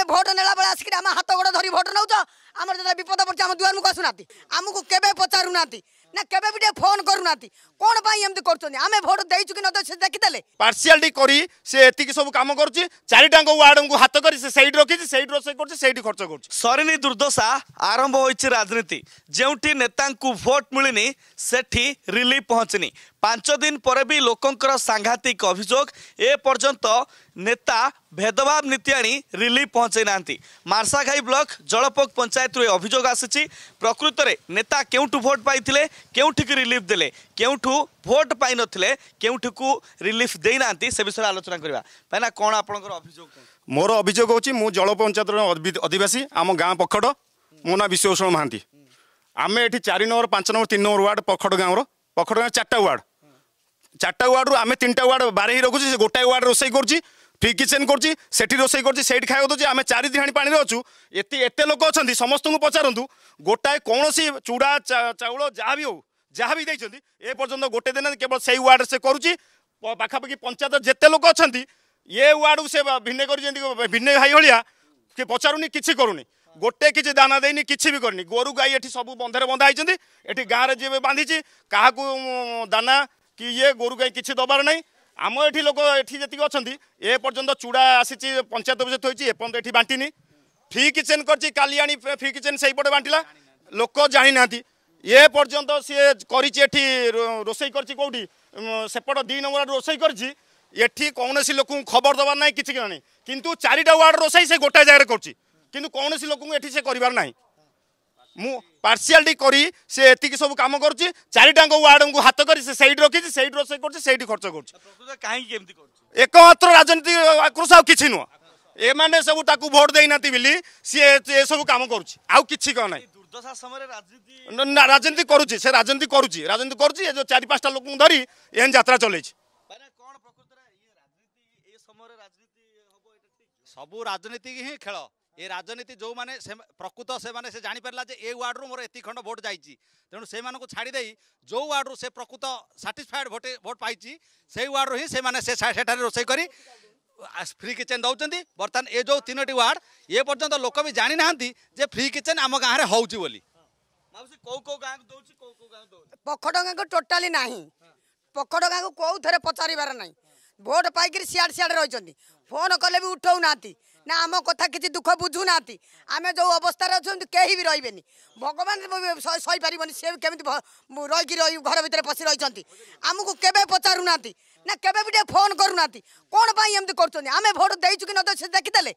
তুমি ভোট নেলা বেলা আসি আমার হাত গোড় ধরি ভোট নেউছ আমার যেটা বিপদ পড়ছে আমার দুয়ার আসু না আমি কেবে পচারু না না কেবে বি টিকে ফোন করু না কোণ পাই এমনি করছেন আমি ভোট দেইছু কি নদে সে দেখিদেলে পার্সিয়ালটি করে সে এতিকি সব কাম করছে চারিটা ওয়ার্ড কু হাত করে সে সেইটি রখিছি সেইটি রোষে করছে সেইটি খরচ করছে সরিনি দুর্দশা আরম্ভ হয়েছে রাজনীতি যেউঠি নেতা ভোট মিলিনি সেটি রিলিফ পৌঁছিনি পাঁচ দিন পরে বি লোকঙ্কর সাংঘাতিক অভিযোগ এ পর্যন্ত নেতা ভেদভাব নীতি আনি রিলিফ পৌঁছাই না মারসাঘাই ব্লক জলপোক পঞ্চায়েত এই অভিযোগ আসছে প্রকৃতরে নেতা কেউঠু ভোট পাইলে কেউঠিকি রিলিফ দে কেউঠু ভোট পাই নথিলে কু রিলিফ দেই না সে বিষয়ে আলোচনা করা কেন কোণ আপনার অভিযোগ মোর অভিযোগ হচ্ছে মু জল পঞ্চায়েত অধিবাসী আম গাঁ পখট মো না বিশ্বভূষণ মহান্তি আমি এটি চারি নম্বর পাঁচ নম্বর তিন নম্বর ওয়ার্ড পখট গাঁর পখট গাঁ চারটা ওয়ার্ড চারটা ওয়ার্ডরু আমি তিনটা ওয়ার্ড বারেহি রাখুছি সে গোটাই ওয়ার্ড রোষেই করছি কিচেন করছি সেটি রোষেই করছি সেইটি খাইବାକୁ ଦେଉଛି ଆମେ ଚାରି ଦିହାଣୀ ପାଣିରେ ଅଛୁ ଏତେ ଏତେ ଲୋକ ଅଛନ୍ତି ସମସ୍ତଙ୍କୁ ପଚାରନ୍ତୁ ଗୋଟାଏ କୌଣସି ଚୁଡ଼ା ଚାଉଳ ଯାହା ବି ହେଉ ଯାହା ବି ଦେଇଛନ୍ତି ଏ ପର୍ଯ୍ୟନ୍ତ ଗୋଟେ ଦିନ କେବଳ ସେଇ ୱାର୍ଡ଼ରେ ସେ କରୁଛି ପାଖାପାଖି ପଞ୍ଚାୟତ ଯେତେ ଲୋକ ଅଛନ୍ତି ଏ ୱାର୍ଡ଼କୁ ସେ ଭିନେ କରିଛନ୍ତି ଭିନେ ଭାଇ ଭଳିଆ କି ପଚାରୁନି କିଛି କରୁନି ଗୋଟେ କିଛି ଦାନା ଦେଇନି କିଛି ବି କରିନି ଗୋରୁ ଗାଈ ଏଠି ସବୁ ବନ୍ଧରେ ବନ୍ଧା ହେଇଛନ୍ତି ଏଠି ଗାଁରେ ଯିଏ ବାନ୍ଧିଛି କାହାକୁ ଦାନା କି ଇଏ ଗୋରୁ ଗାଈ କିଛି ଦେବାର ନାହିଁ ଆମ ଏଠି ଲୋକ ଏଠି ଯେତିକି ଅଛନ୍ତି ଏ ପର୍ଯ୍ୟନ୍ତ ଚୂଡ଼ା ଆସିଛି ପଞ୍ଚାୟତ ଅଭିଯୋଗ ହୋଇଛି ଏପର୍ଯ୍ୟନ୍ତ ଏଠି ବାଣ୍ଟିନି ଫ୍ରି କିଚେନ୍ କରିଛି କାଲି ଆଣି ଫ୍ରି କିଚେନ୍ ସେଇପଟେ ବାଣ୍ଟିଲା ଲୋକ ଜାଣିନାହାନ୍ତି ଏ ପର୍ଯ୍ୟନ୍ତ ସିଏ କରିଛି ଏଠି ରୋଷେଇ କରିଛି କେଉଁଠି ସେପଟ ଦୁଇ ନମ୍ବର ରୋଷେଇ କରିଛି ଏଠି କୌଣସି ଲୋକଙ୍କୁ ଖବର ଦେବାର ନାହିଁ କିଛି ନାହିଁ କିନ୍ତୁ ଚାରିଟା ୱାର୍ଡ଼ ରୋଷେଇ ସେ ଗୋଟାଏ ଜାଗାରେ କରୁଛି କିନ୍ତୁ କୌଣସି ଲୋକଙ୍କୁ ଏଠି ସେ କରିବାର ନାହିଁ ମୁଁ ପାର୍ସିଆଲିଟି କରି ସେ ଏତିକି ସବୁ କାମ କରୁଛି ଚାରିଟାଙ୍କ ୱାର୍ଡଙ୍କୁ ହାତ କରି ସେ ସେଇଠି ରଖିଛି ସେଇଠି ରୋଷେଇ କରୁଛି ସେଇଠି ଖର୍ଚ୍ଚ କରୁଛି କାହିଁକି ଏମିତି କରୁଛି ଏକମାତ୍ର ରାଜନୀତି ଆକ୍ରୋଶ ଆଉ କିଛି ନୁହଁ ଏମାନେ ସବୁ ତାକୁ ଭୋଟ ଦେଇନାହାନ୍ତି ବୋଲି ସିଏ ଏସବୁ କାମ କରୁଛି ଆଉ କିଛି କ'ଣ ନାହିଁ ଦୁର୍ଦ୍ଦଶା ସମୟରେ ରାଜନୀତି ରାଜନୀତି କରୁଛି ସେ ରାଜନୀତି କରୁଛି ରାଜନୀତି କରୁଛି ଏ ଯେଉଁ ଚାରି ପାଞ୍ଚଟା ଲୋକଙ୍କୁ ଧରି ଏନ୍ ଯାତ୍ରା ଚଲେଇଛି ସବୁ ରାଜନୀତି ହିଁ ଖେଳ ए राजनीति जो प्रकृत जाने पारा एडु म यतिखण्ड भोट जाइछ तेणु समा छाडि जो से प्रकृत साटफाएड भोट भोट पाइन्छु हिँड्ने रोषरी फ्री किचेन देउन चाहिँ बर्तन जो तिनटी वार्ड ए पर्ने लोकि जाँति फ्री किचेन आम गाँडा हौ चाहिँ पखड गा टोटाली पखड गाँडा पचार भोट पाक सिया फोन कले उठाउँदै ନା ଆମ କଥା କିଛି ଦୁଃଖ ବୁଝୁନାହାନ୍ତି ଆମେ ଯେଉଁ ଅବସ୍ଥାରେ ଅଛନ୍ତି କେହି ବି ରହିବେନି ଭଗବାନ ସହିପାରିବନି ସେ କେମିତି ରହିକି ରହି ଘର ଭିତରେ ପଶି ରହିଛନ୍ତି ଆମକୁ କେବେ ପଚାରୁନାହାନ୍ତି ନା କେବେ ବି ଟିକେ ଫୋନ୍ କରୁନାହାନ୍ତି କ'ଣ ପାଇଁ ଏମିତି କରୁଛନ୍ତି ଆମେ ଭୋଟ୍ ଦେଇଛୁ କି ନ ସେ ଦେଖିଦେଲେ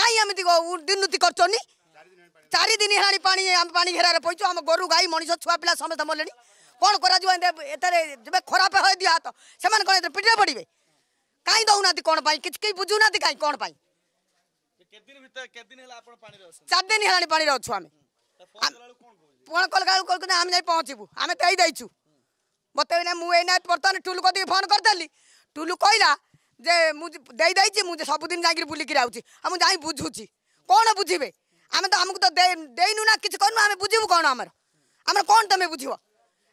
କାହିଁ ଏମିତି ଦୁର୍ନୀତି କରୁଛନ୍ତି ଚାରି ଦିନ ହେଲାଣି ପାଣି ଆମେ ପାଣି ଘେରାରେ ପଇଛୁ ଆମ ଗୋରୁ ଗାଈ ମଣିଷ ଛୁଆ ପିଲା ସମସ୍ତେ ମଲେଣି କ'ଣ କରାଯିବ ଏଥିରେ ଯେବେ ଖରାପ ହୋଇଦିଅ ହାତ ସେମାନେ କ'ଣ ଏଥିରେ ପିଟିରେ ପଡ଼ିବେ କାହିଁ ଦେଉନାହାନ୍ତି କ'ଣ ପାଇଁ କିଛି କେହି ବୁଝୁନାହାନ୍ତି କାହିଁ କ'ଣ ପାଇଁ ଚାରି ଦିନ ହେଲାଣି ପାଣିରେ ଅଛୁ ଆମେ ଫୋନ୍ କଲାବେଳକୁ କହୁଛନ୍ତି ଆମେ ଯାଇ ପହଞ୍ଚିବୁ ଆମେ ଦେଇ ଦେଇଛୁ ମୋତେ ଏଇନା ମୁଁ ଏଇନା ବର୍ତ୍ତମାନ ଟୁଲୁ କତିକି ଫୋନ୍ କରିଦେଲି ଟୁଲୁ କହିଲା ଯେ ମୁଁ ଦେଇ ଦେଇଛି ମୁଁ ସବୁଦିନ ଯାଇକିରି ବୁଲିକିରି ଆସୁଛି ଆଉ ମୁଁ ଯାଇ ବୁଝୁଛି କ'ଣ ବୁଝିବେ ଆମେ ତ ଆମକୁ ତ ଦେଇନୁ ନା କିଛି କରିନୁ ଆମେ ବୁଝିବୁ କ'ଣ ଆମର ଆମର କ'ଣ ତମେ ବୁଝିବ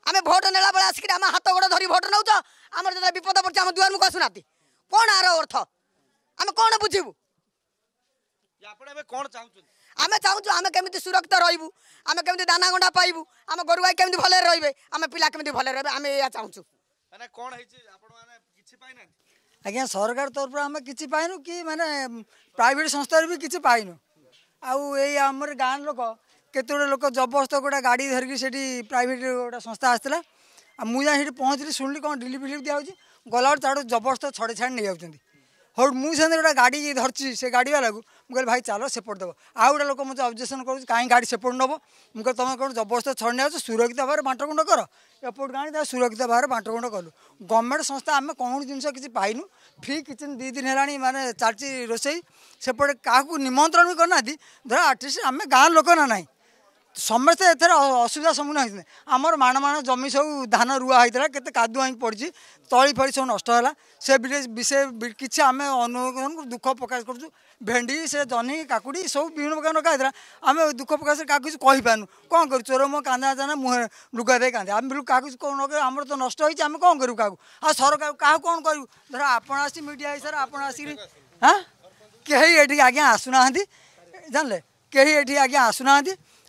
ଆମେ ଭୋଟ୍ ନେଲା ବେଳେ ଆସିକିରି ଆମ ହାତ ଗୋଡ଼ ଧରି ଭୋଟ୍ ନେଉଛ ଆମର ଯେତେବେଳେ ବିପଦ ପଡ଼ୁଛି ଆମ ଦୁଆରମୁଖ ଆସୁନାହାନ୍ତି କ'ଣ ଆର ଅର୍ଥ ଆମେ କ'ଣ ବୁଝିବୁ आम चाहूँ आम कमी सुरक्षित रू आम कमी दाना गंडा पाइबू आम गोरु गाई कमी भले रे आम पिला कमी भले रे आम या चाहूँ ଆଜ୍ଞା ସରକାର ତରଫରୁ ଆମେ କିଛି ପାଇନୁ କି ମାନେ ପ୍ରାଇଭେଟ୍ ସଂସ୍ଥାରୁ ବି କିଛି ପାଇନୁ ଆଉ ଏଇ ଆମର ଗାଁ ଲୋକ କେତେ ଗୁଡ଼ିଏ ଲୋକ ଜବରଦସ୍ତ ଗୋଟେ ଗାଡ଼ି ଧରିକି ସେଠି ପ୍ରାଇଭେଟ୍ ଗୋଟେ ସଂସ୍ଥା ଆସିଥିଲା ଆଉ ମୁଁ ଯାଇ ସେଠି ପହଞ୍ଚିଲି ଶୁଣିଲି କ'ଣ ଡିଲିଭରି ଫିଲିଭ ଦିଆହେଉଛି ଗଲାବେଳେ ତାଠୁ ଜବରଦସ୍ତ ଛଡ଼େଇ ଛାଡ଼ି ନେଇଯାଉଛନ୍ତି ହଉ ମୁଁ ସେମିତି ଗୋଟେ ଗାଡ଼ି ଧରିଛି ସେ ଗାଡ଼ିବାଲାକୁ ମୁଁ କହିଲି ଭାଇ ଚାଲ ସେପଟ ଦେବ ଆଉ ଗୋଟେ ଲୋକ ମୋତେ ଅବଜେକ୍ସନ୍ କରୁଛି କାହିଁ ଗାଡ଼ି ସେପଟ ନେବ ମୁଁ କହିଲି ତୁମେ କ'ଣ ଜବରଦସ୍ତ ଛଡ଼ି ନେଉଛ ସୁରକ୍ଷିତ ଭାବରେ ବାଣ୍ଟଗୁଣ୍ଡ କର ଏପଟକୁ ଆଣି ତା ସୁରକ୍ଷିତ ଭାବରେ ବାଣ୍ଟଗୁଣ୍ଡ କଲୁ ଗଭର୍ଣ୍ଣମେଣ୍ଟ ସଂସ୍ଥା ଆମେ କୌଣସି ଜିନିଷ କିଛି ପାଇନୁ ଫ୍ରି କିଚେନ୍ ଦୁଇ ଦିନ ହେଲାଣି ମାନେ ଚାଲିଛି ରୋଷେଇ ସେପଟେ କାହାକୁ ନିମନ୍ତ୍ରଣ ବି କରିନାହାନ୍ତି ଧର ଆଟଲିଷ୍ଟ ଆମେ ଗାଁ ଲୋକ ନା ନାହିଁ समस्या एसुविधा सम्मुखी हुन्छ आमर जमि सब धान रुवा है थियो केते कादुवाइ पढ्छ तईफ सबै नष्ट होला विषय दुख प्रकाश गरुछु भेन्डी जह काु विभिन्न प्रकार लगा कहि पानु काम कि चोर मो कांदा चाँदा मुहे लुगा नकु त नष्ट है आम आ सरकार आरकार कोन कन् धर आपन आडिया छ आउँछ आसिक ह केही एठी आगे आसुना जानले केही आगे आसुना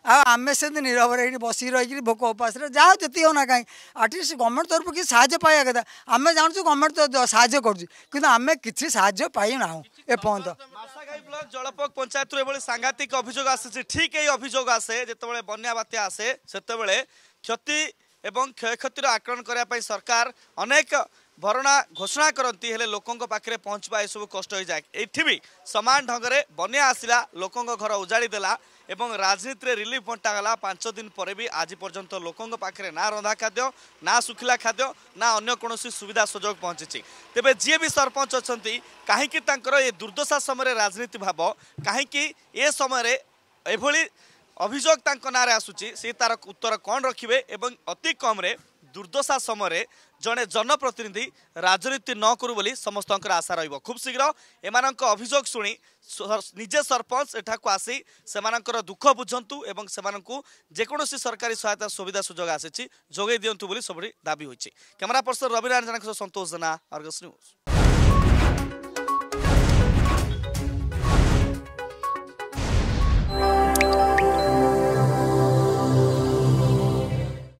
आम से नीरव ये बस रही भोक उपास जहाँ जी होना कहीं आटलिस्ट गवर्नमेंट तरफ किसी साहय पाया कदा आम जानू गवर्नमेंट साहय कर आम किसी साहय पाईना एपर्त জলপক পঞ্চায়েত এভাবে সাংঘাতিক অভিযোগ आसे ঠিক এই অভিযোগ আসে যেতবে বন্যা বাত্যা আসে সেতবে ক্ষতি এবং ক্ষয়ক্ষতির আকলন করা সরকার অনেক ଭରଣା ଘୋଷଣା କରନ୍ତି ହେଲେ ଲୋକଙ୍କ ପାଖରେ ପହଞ୍ଚିବା ଏସବୁ କଷ୍ଟ ହୋଇଯାଏ ଏଇଠି ବି ସମାନ ଢଙ୍ଗରେ ବନ୍ୟା ଆସିଲା ଲୋକଙ୍କ ଘର ଉଜାଡ଼ି ଦେଲା ଏବଂ ରାଜନୀତିରେ ରିଲିଫ୍ ବଣ୍ଟା ଗଲା ପାଞ୍ଚ ଦିନ ପରେ ବି ଆଜି ପର୍ଯ୍ୟନ୍ତ ଲୋକଙ୍କ ପାଖରେ ନା ରନ୍ଧା ଖାଦ୍ୟ ନା ଶୁଖିଲା ଖାଦ୍ୟ ନା ଅନ୍ୟ କୌଣସି ସୁବିଧା ସୁଯୋଗ ପହଞ୍ଚିଛି ତେବେ ଯିଏ ବି ସରପଞ୍ଚ ଅଛନ୍ତି କାହିଁକି ତାଙ୍କର ଏ ଦୁର୍ଦ୍ଦଶା ସମୟରେ ରାଜନୀତି ଭାବ କାହିଁକି ଏ ସମୟରେ ଏଭଳି ଅଭିଯୋଗ ତାଙ୍କ ନାଁରେ ଆସୁଛି ସେ ତାର ଉତ୍ତର କ'ଣ ରଖିବେ ଏବଂ ଅତି କମ୍ରେ ଦୁର୍ଦ୍ଦଶା ସମୟରେ ଜଣେ ଜନପ୍ରତିନିଧି ରାଜନୀତି ନ କରୁ ବୋଲି ସମସ୍ତଙ୍କର ଆଶା ରହିବ ଖୁବ୍ ଶୀଘ୍ର ଏମାନଙ୍କ ଅଭିଯୋଗ ଶୁଣି ନିଜେ ସରପଞ୍ଚ ଏଠାକୁ ଆସି ସେମାନଙ୍କର ଦୁଃଖ ବୁଝନ୍ତୁ ଏବଂ ସେମାନଙ୍କୁ ଯେକୌଣସି ସରକାରୀ ସହାୟତା ସୁବିଧା ସୁଯୋଗ ଆସିଛି ଯୋଗାଇ ଦିଅନ୍ତୁ ବୋଲି ସବୁଠି ଦାବି ହୋଇଛି କ୍ୟାମେରା ପର୍ସନ ରବି ନାରାୟଣ ଜେନାଙ୍କ ସହ ସନ୍ତୋଷ ଜେନା ଅର୍ଗସ ନ୍ୟୁଜ୍